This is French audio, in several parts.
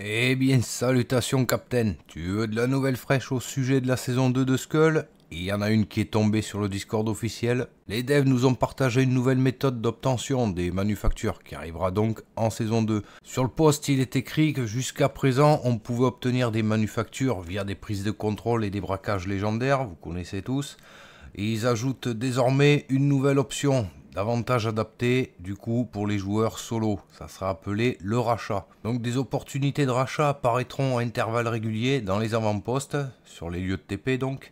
Eh bien, salutations, Captain. Tu veux de la nouvelle fraîche au sujet de la saison 2 de Skull Il y en a une qui est tombée sur le Discord officiel. Les devs nous ont partagé une nouvelle méthode d'obtention des manufactures qui arrivera donc en saison 2. Sur le post, il est écrit que jusqu'à présent, on pouvait obtenir des manufactures via des prises de contrôle et des braquages légendaires, vous connaissez tous. Et ils ajoutent désormais une nouvelle option, davantage adapté du coup pour les joueurs solo. Ça sera appelé le rachat. Donc des opportunités de rachat apparaîtront à intervalles réguliers dans les avant-postes, sur les lieux de TP donc,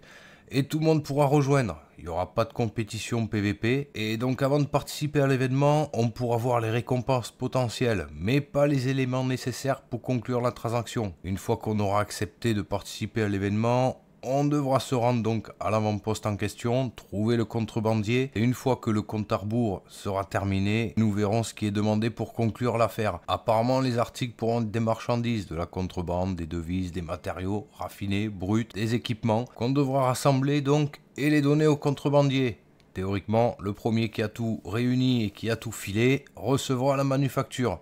et tout le monde pourra rejoindre. Il n'y aura pas de compétition PVP. Et donc avant de participer à l'événement, on pourra voir les récompenses potentielles, mais pas les éléments nécessaires pour conclure la transaction. Une fois qu'on aura accepté de participer à l'événement, on devra se rendre donc à l'avant-poste en question, trouver le contrebandier, et une fois que le compte à rebours sera terminé, nous verrons ce qui est demandé pour conclure l'affaire. Apparemment, les articles pourront être des marchandises, de la contrebande, des devises, des matériaux raffinés, bruts, des équipements, qu'on devra rassembler donc et les donner au contrebandier. Théoriquement, le premier qui a tout réuni et qui a tout filé recevra la manufacture.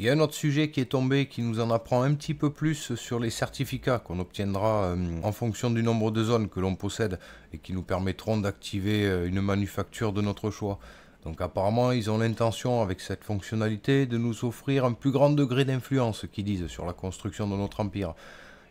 Il y a un autre sujet qui est tombé qui nous en apprend un petit peu plus sur les certificats qu'on obtiendra euh, en fonction du nombre de zones que l'on possède et qui nous permettront d'activer euh, une manufacture de notre choix. Donc apparemment, ils ont l'intention avec cette fonctionnalité de nous offrir un plus grand degré d'influence, qu'ils disent, sur la construction de notre empire.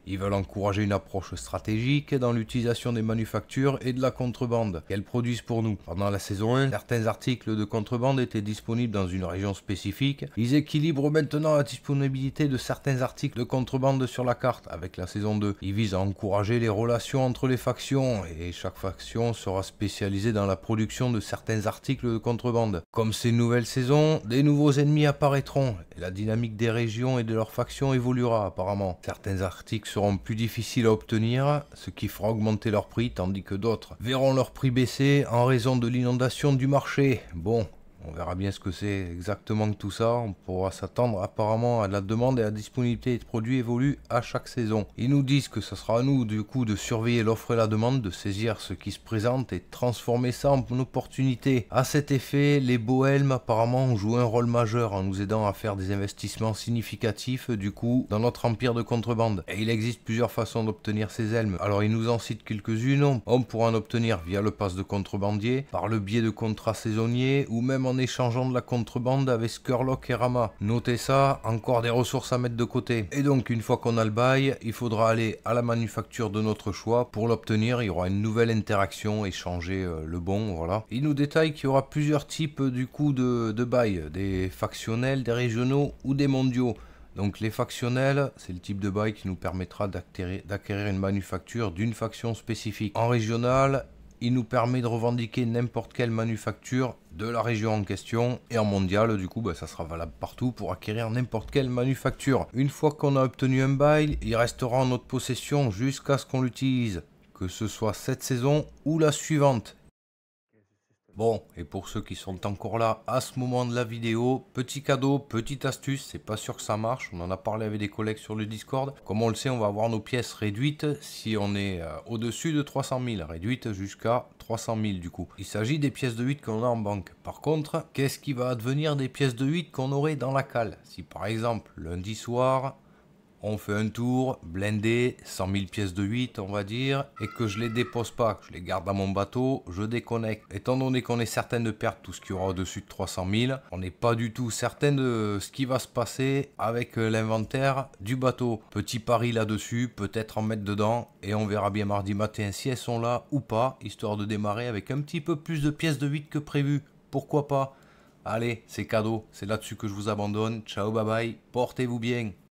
Ils veulent encourager une approche stratégique dans l'utilisation des manufactures et de la contrebande qu'elles produisent pour nous. Pendant la saison 1, certains articles de contrebande étaient disponibles dans une région spécifique. Ils équilibrent maintenant la disponibilité de certains articles de contrebande sur la carte avec la saison 2. Ils visent à encourager les relations entre les factions et chaque faction sera spécialisée dans la production de certains articles de contrebande. Comme ces nouvelles saisons, des nouveaux ennemis apparaîtront et la dynamique des régions et de leurs factions évoluera apparemment. Certains articles plus difficiles à obtenir, ce qui fera augmenter leur prix, tandis que d'autres verront leur prix baisser en raison de l'inondation du marché. Bon, on verra bien ce que c'est exactement que tout ça. On pourra s'attendre apparemment à la demande et à la disponibilité des produits évolue à chaque saison. Ils nous disent que ce sera à nous du coup de surveiller l'offre et la demande, de saisir ce qui se présente et transformer ça en opportunité. À cet effet, les bohèmes apparemment ont joué un rôle majeur en nous aidant à faire des investissements significatifs du coup dans notre empire de contrebande. Et il existe plusieurs façons d'obtenir ces elmes. Alors ils nous en citent quelques-unes. On pourra en obtenir via le pass de contrebandier, par le biais de contrats saisonniers ou même en échangeant de la contrebande avec Skurlock et Rama. Notez ça, encore des ressources à mettre de côté. Et donc une fois qu'on a le bail, il faudra aller à la manufacture de notre choix. Pour l'obtenir, il y aura une nouvelle interaction, échanger euh, le bon, voilà. Il nous détaille qu'il y aura plusieurs types euh, du coup de, de bail, des factionnels, des régionaux ou des mondiaux. Donc les factionnels, c'est le type de bail qui nous permettra d'acquérir une manufacture d'une faction spécifique. En régional, il nous permet de revendiquer n'importe quelle manufacture de la région en question et en mondial du coup bah, ça sera valable partout pour acquérir n'importe quelle manufacture. Une fois qu'on a obtenu un bail, il restera en notre possession jusqu'à ce qu'on l'utilise, que ce soit cette saison ou la suivante. Bon, et pour ceux qui sont encore là à ce moment de la vidéo, petit cadeau, petite astuce, c'est pas sûr que ça marche, on en a parlé avec des collègues sur le Discord. Comme on le sait, on va avoir nos pièces réduites si on est euh, au-dessus de 300 000, réduites jusqu'à 300 000 du coup. Il s'agit des pièces de 8 qu'on a en banque. Par contre, qu'est-ce qui va advenir des pièces de 8 qu'on aurait dans la cale Si par exemple, lundi soir, on fait un tour, blindé, 100 000 pièces de 8 on va dire, et que je les dépose pas, que je les garde à mon bateau, je déconnecte. Étant donné qu'on est certain de perdre tout ce qu'il y aura au-dessus de 300 000, on n'est pas du tout certain de ce qui va se passer avec euh, l'inventaire du bateau. Petit pari là-dessus, peut-être en mettre dedans, et on verra bien mardi matin si elles sont là ou pas, histoire de démarrer avec un petit peu plus de pièces de 8 que prévu. Pourquoi pas Allez, c'est cadeau, c'est là-dessus que je vous abandonne. Ciao, bye bye, portez-vous bien.